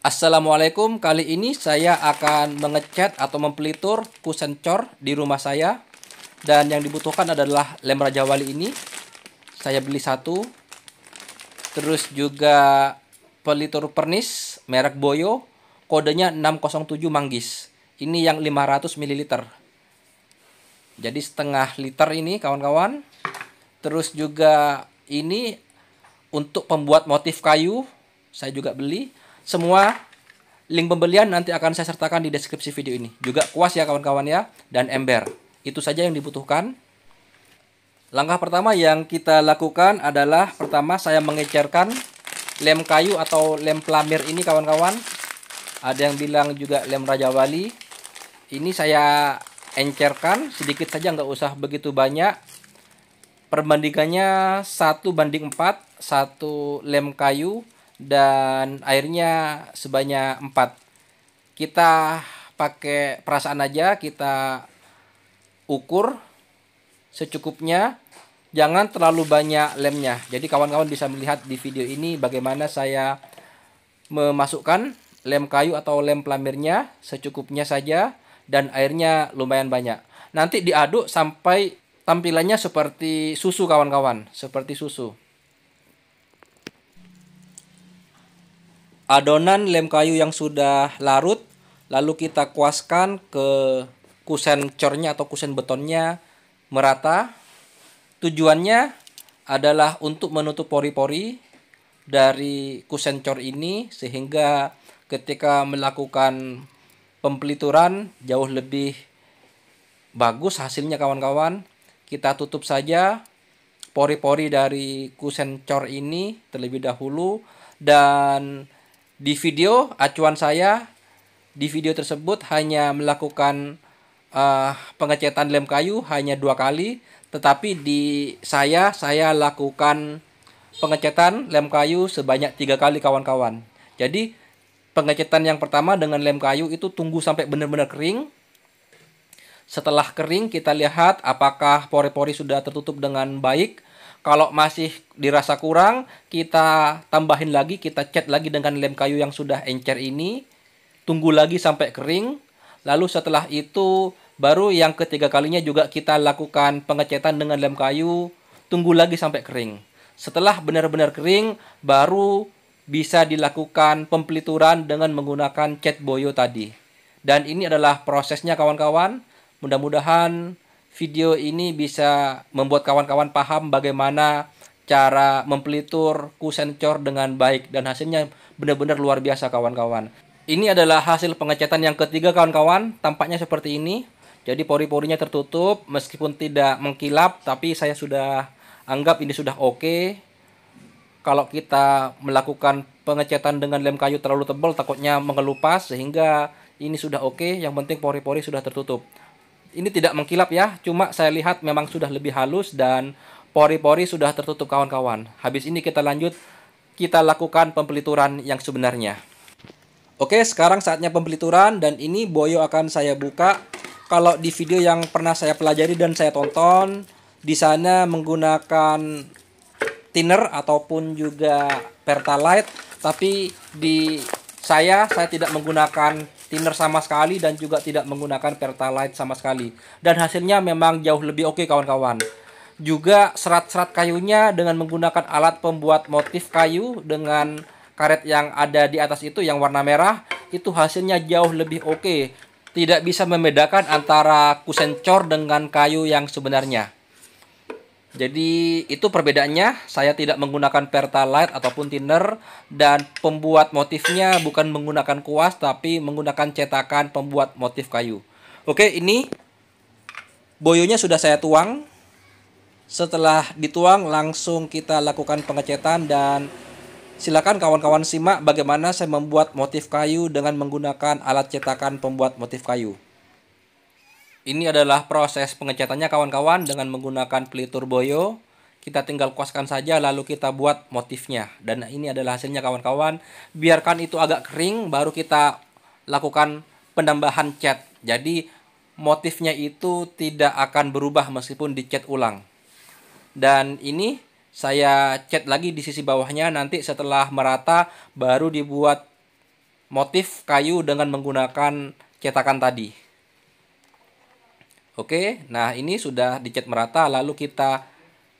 Assalamualaikum, kali ini saya akan mengecat atau mempelitur kusen cor di rumah saya Dan yang dibutuhkan adalah lem Raja Wali ini Saya beli satu Terus juga pelitur pernis merek Boyo Kodenya 607 Manggis Ini yang 500 ml Jadi setengah liter ini kawan-kawan Terus juga ini untuk pembuat motif kayu Saya juga beli semua link pembelian nanti akan saya sertakan di deskripsi video ini. Juga kuas ya kawan-kawan ya dan ember. Itu saja yang dibutuhkan. Langkah pertama yang kita lakukan adalah pertama saya mengecerkan lem kayu atau lem plamir ini kawan-kawan. Ada yang bilang juga lem Raja Wali. Ini saya encerkan sedikit saja nggak usah begitu banyak. Perbandingannya satu banding 4, Satu lem kayu dan airnya sebanyak 4 kita pakai perasaan aja kita ukur secukupnya jangan terlalu banyak lemnya jadi kawan-kawan bisa melihat di video ini bagaimana saya memasukkan lem kayu atau lem plamirnya secukupnya saja dan airnya lumayan banyak nanti diaduk sampai tampilannya seperti susu kawan-kawan seperti susu Adonan lem kayu yang sudah larut lalu kita kuaskan ke kusen cornya atau kusen betonnya merata. Tujuannya adalah untuk menutup pori-pori dari kusen cor ini sehingga ketika melakukan pempelituran jauh lebih bagus hasilnya kawan-kawan. Kita tutup saja pori-pori dari kusen cor ini terlebih dahulu dan di video acuan saya di video tersebut hanya melakukan uh, pengecetan lem kayu hanya dua kali, tetapi di saya saya lakukan pengecetan lem kayu sebanyak tiga kali kawan-kawan. Jadi pengecetan yang pertama dengan lem kayu itu tunggu sampai benar-benar kering. Setelah kering kita lihat apakah pori-pori sudah tertutup dengan baik kalau masih dirasa kurang, kita tambahin lagi, kita cat lagi dengan lem kayu yang sudah encer ini. Tunggu lagi sampai kering. Lalu setelah itu, baru yang ketiga kalinya juga kita lakukan pengecatan dengan lem kayu. Tunggu lagi sampai kering. Setelah benar-benar kering, baru bisa dilakukan pempelituran dengan menggunakan cat boyo tadi. Dan ini adalah prosesnya kawan-kawan. Mudah-mudahan video ini bisa membuat kawan-kawan paham bagaimana cara mempelitur kusen cor dengan baik dan hasilnya benar-benar luar biasa kawan-kawan. Ini adalah hasil pengecatan yang ketiga kawan-kawan, tampaknya seperti ini. Jadi pori-porinya tertutup meskipun tidak mengkilap tapi saya sudah anggap ini sudah oke. Okay. Kalau kita melakukan pengecatan dengan lem kayu terlalu tebal takutnya mengelupas sehingga ini sudah oke, okay. yang penting pori-pori sudah tertutup ini tidak mengkilap ya, cuma saya lihat memang sudah lebih halus dan pori-pori sudah tertutup kawan-kawan. Habis ini kita lanjut, kita lakukan pembelituran yang sebenarnya. Oke, sekarang saatnya pembelituran dan ini boyo akan saya buka. Kalau di video yang pernah saya pelajari dan saya tonton, di sana menggunakan thinner ataupun juga pertalite, tapi di saya saya tidak menggunakan thinner sama sekali dan juga tidak menggunakan pertalite sama sekali. Dan hasilnya memang jauh lebih oke okay, kawan-kawan. Juga serat-serat kayunya dengan menggunakan alat pembuat motif kayu dengan karet yang ada di atas itu yang warna merah itu hasilnya jauh lebih oke. Okay. Tidak bisa membedakan antara kusen cor dengan kayu yang sebenarnya. Jadi itu perbedaannya, saya tidak menggunakan Pertalite ataupun thinner dan pembuat motifnya bukan menggunakan kuas tapi menggunakan cetakan pembuat motif kayu. Oke, ini boyonya sudah saya tuang. Setelah dituang langsung kita lakukan pengecetan dan silakan kawan-kawan simak bagaimana saya membuat motif kayu dengan menggunakan alat cetakan pembuat motif kayu. Ini adalah proses pengecatannya kawan-kawan dengan menggunakan pelitur boyo. Kita tinggal kuaskan saja lalu kita buat motifnya. Dan ini adalah hasilnya kawan-kawan. Biarkan itu agak kering baru kita lakukan penambahan cat. Jadi motifnya itu tidak akan berubah meskipun dicat ulang. Dan ini saya cat lagi di sisi bawahnya nanti setelah merata baru dibuat motif kayu dengan menggunakan cetakan tadi. Oke, nah ini sudah dicat merata lalu kita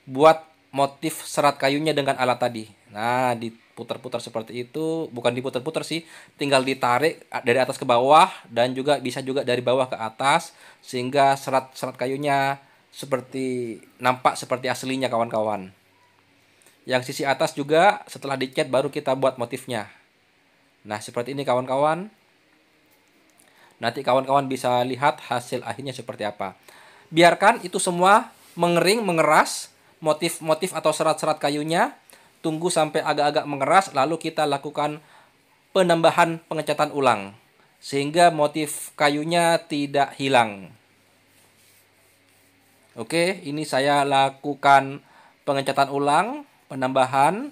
buat motif serat kayunya dengan alat tadi. Nah, diputar-putar seperti itu, bukan diputar-putar sih, tinggal ditarik dari atas ke bawah dan juga bisa juga dari bawah ke atas sehingga serat-serat kayunya seperti nampak seperti aslinya kawan-kawan. Yang sisi atas juga setelah dicat baru kita buat motifnya. Nah, seperti ini kawan-kawan. Nanti kawan-kawan bisa lihat hasil akhirnya seperti apa. Biarkan itu semua mengering, mengeras, motif-motif atau serat-serat kayunya. Tunggu sampai agak-agak mengeras, lalu kita lakukan penambahan pengecatan ulang. Sehingga motif kayunya tidak hilang. Oke, ini saya lakukan pengecatan ulang, penambahan.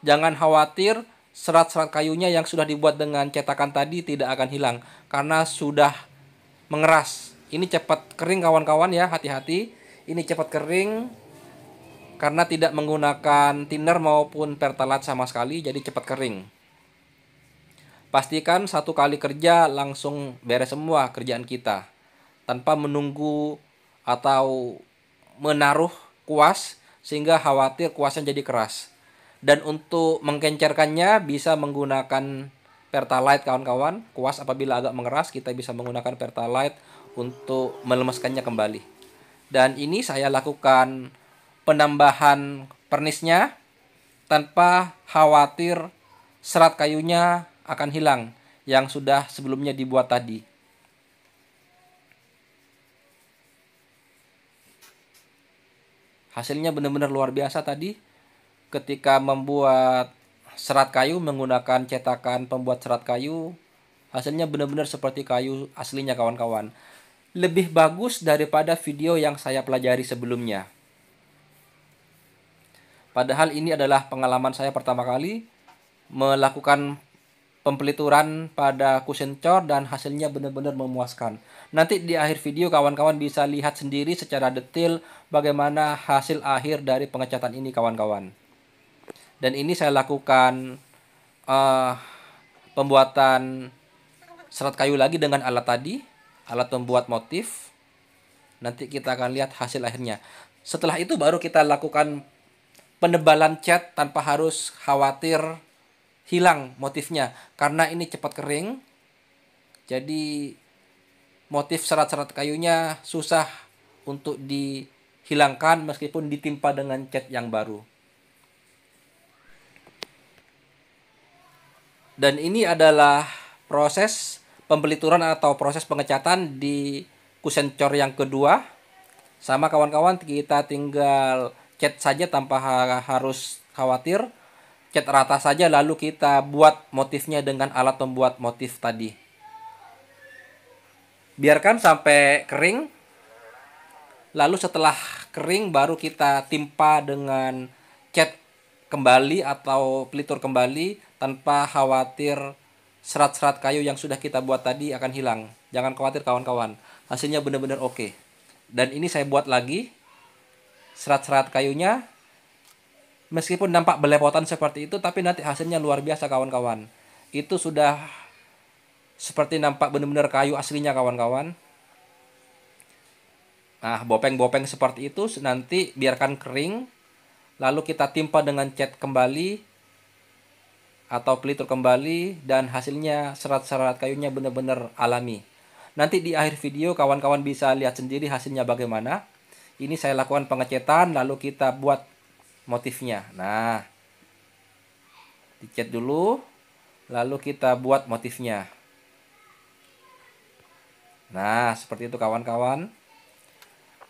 Jangan khawatir, serat-serat kayunya yang sudah dibuat dengan cetakan tadi tidak akan hilang karena sudah mengeras. Ini cepat kering kawan-kawan ya, hati-hati. Ini cepat kering karena tidak menggunakan thinner maupun pertalat sama sekali jadi cepat kering. Pastikan satu kali kerja langsung beres semua kerjaan kita tanpa menunggu atau menaruh kuas sehingga khawatir kuasnya jadi keras. Dan untuk mengkencerkannya bisa menggunakan Pertalite kawan-kawan. Kuas apabila agak mengeras kita bisa menggunakan Pertalite untuk melemaskannya kembali. Dan ini saya lakukan penambahan pernisnya tanpa khawatir serat kayunya akan hilang yang sudah sebelumnya dibuat tadi. Hasilnya benar-benar luar biasa tadi ketika membuat serat kayu menggunakan cetakan pembuat serat kayu hasilnya benar-benar seperti kayu aslinya kawan-kawan lebih bagus daripada video yang saya pelajari sebelumnya padahal ini adalah pengalaman saya pertama kali melakukan pempelituran pada kusen cor dan hasilnya benar-benar memuaskan nanti di akhir video kawan-kawan bisa lihat sendiri secara detail bagaimana hasil akhir dari pengecatan ini kawan-kawan dan ini saya lakukan uh, pembuatan serat kayu lagi dengan alat tadi alat pembuat motif nanti kita akan lihat hasil akhirnya setelah itu baru kita lakukan penebalan cat tanpa harus khawatir hilang motifnya karena ini cepat kering jadi motif serat-serat kayunya susah untuk dihilangkan meskipun ditimpa dengan cat yang baru Dan ini adalah proses pembelituran atau proses pengecatan di kusen cor yang kedua. Sama kawan-kawan kita tinggal cat saja tanpa harus khawatir. Cat rata saja lalu kita buat motifnya dengan alat pembuat motif tadi. Biarkan sampai kering. Lalu setelah kering baru kita timpa dengan cat kembali atau pelitur kembali tanpa khawatir serat-serat kayu yang sudah kita buat tadi akan hilang. Jangan khawatir kawan-kawan. Hasilnya benar-benar oke. Dan ini saya buat lagi serat-serat kayunya. Meskipun nampak belepotan seperti itu tapi nanti hasilnya luar biasa kawan-kawan. Itu sudah seperti nampak benar-benar kayu aslinya kawan-kawan. Nah, bopeng-bopeng seperti itu nanti biarkan kering lalu kita timpa dengan cat kembali atau pelitur kembali dan hasilnya serat-serat kayunya benar-benar alami. Nanti di akhir video kawan-kawan bisa lihat sendiri hasilnya bagaimana. Ini saya lakukan pengecetan lalu kita buat motifnya. Nah, dicat dulu lalu kita buat motifnya. Nah, seperti itu kawan-kawan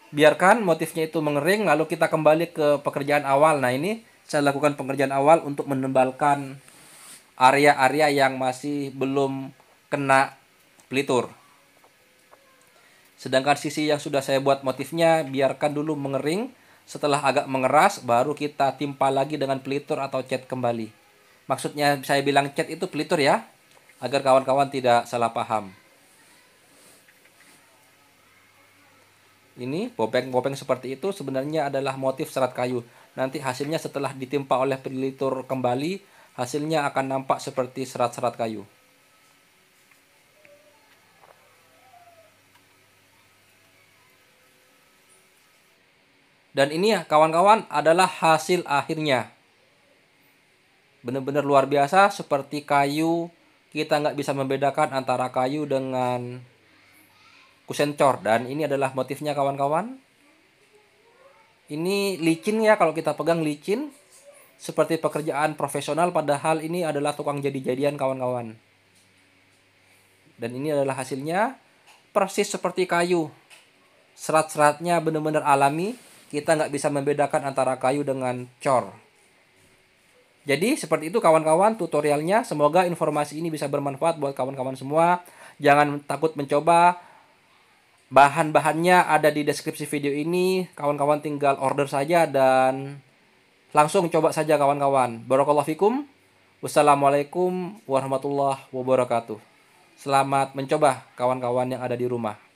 biarkan motifnya itu mengering lalu kita kembali ke pekerjaan awal nah ini saya lakukan pekerjaan awal untuk menebalkan area-area yang masih belum kena pelitur sedangkan sisi yang sudah saya buat motifnya biarkan dulu mengering setelah agak mengeras baru kita timpa lagi dengan pelitur atau cat kembali maksudnya saya bilang cat itu pelitur ya agar kawan-kawan tidak salah paham ini bopeng-bopeng seperti itu sebenarnya adalah motif serat kayu. Nanti hasilnya setelah ditimpa oleh penelitur kembali, hasilnya akan nampak seperti serat-serat kayu. Dan ini ya kawan-kawan adalah hasil akhirnya. Benar-benar luar biasa seperti kayu. Kita nggak bisa membedakan antara kayu dengan kusencor dan ini adalah motifnya kawan-kawan ini licin ya kalau kita pegang licin seperti pekerjaan profesional padahal ini adalah tukang jadi-jadian kawan-kawan dan ini adalah hasilnya persis seperti kayu serat-seratnya benar-benar alami kita nggak bisa membedakan antara kayu dengan cor jadi seperti itu kawan-kawan tutorialnya semoga informasi ini bisa bermanfaat buat kawan-kawan semua jangan takut mencoba Bahan-bahannya ada di deskripsi video ini. Kawan-kawan tinggal order saja dan langsung coba saja kawan-kawan. Barakallahu fikum. Wassalamualaikum warahmatullahi wabarakatuh. Selamat mencoba kawan-kawan yang ada di rumah.